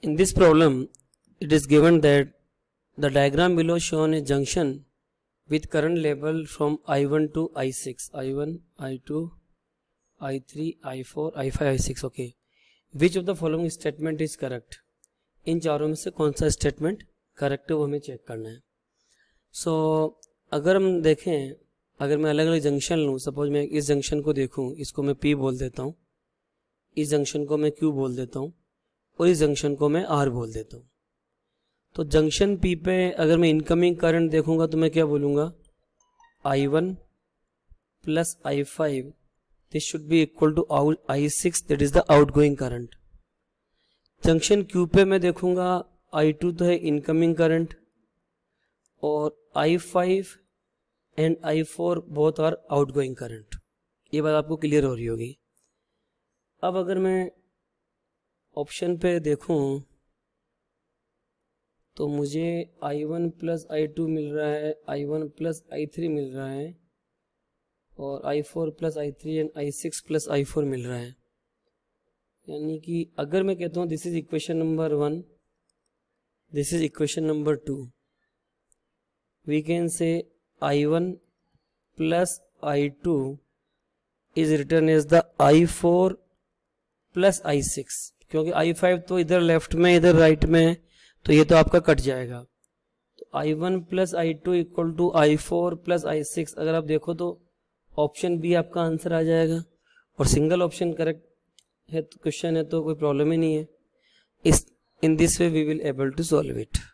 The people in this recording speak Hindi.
In this problem, it is given that the diagram below shown a junction with current level from I1 to I6, I1, I2, I3, I4, I5, I6, okay. Which of the following statement is correct? इन चारों में से कौन सा स्टेटमेंट करेक्ट है वो हमें चेक करना है सो so, अगर हम देखें अगर मैं अलग अलग जंक्शन लूँ सपोज मैं इस जंक्शन को देखूँ इसको मैं P बोल देता हूँ इस जंक्शन को मैं Q बोल देता हूँ और इस जंक्शन को मैं आर बोल देता हूँ तो जंक्शन पी पे अगर मैं इनकमिंग करंट देखूंगा तो मैं क्या बोलूँगा I one plus I five this should be equal to out I six that is the out going current junction Q पे मैं देखूंगा आई टू तो है इनकमिंग करंट और I five and I four बहुत आर आउट गोइंग करंट ये बात आपको क्लियर हो रही होगी अब अगर मैं ऑप्शन पे देखूं तो मुझे I one plus I two मिल रहा है I one plus I three मिल रहा है और I four plus I three and I six plus I four मिल रहा है यानी कि अगर मैं कहता हूँ this is equation number one this is equation number two we can say I one plus I two is written as the I four plus I six क्योंकि आई फाइव तो इधर लेफ्ट में इधर राइट में है तो ये तो आपका कट जाएगा तो I one plus I two equal to I four plus I six अगर आप देखो तो ऑप्शन बी आपका आंसर आ जाएगा और सिंगल ऑप्शन करेक्ट है क्वेश्चन तो है तो कोई प्रॉब्लम ही नहीं है इस in this way we will able to solve it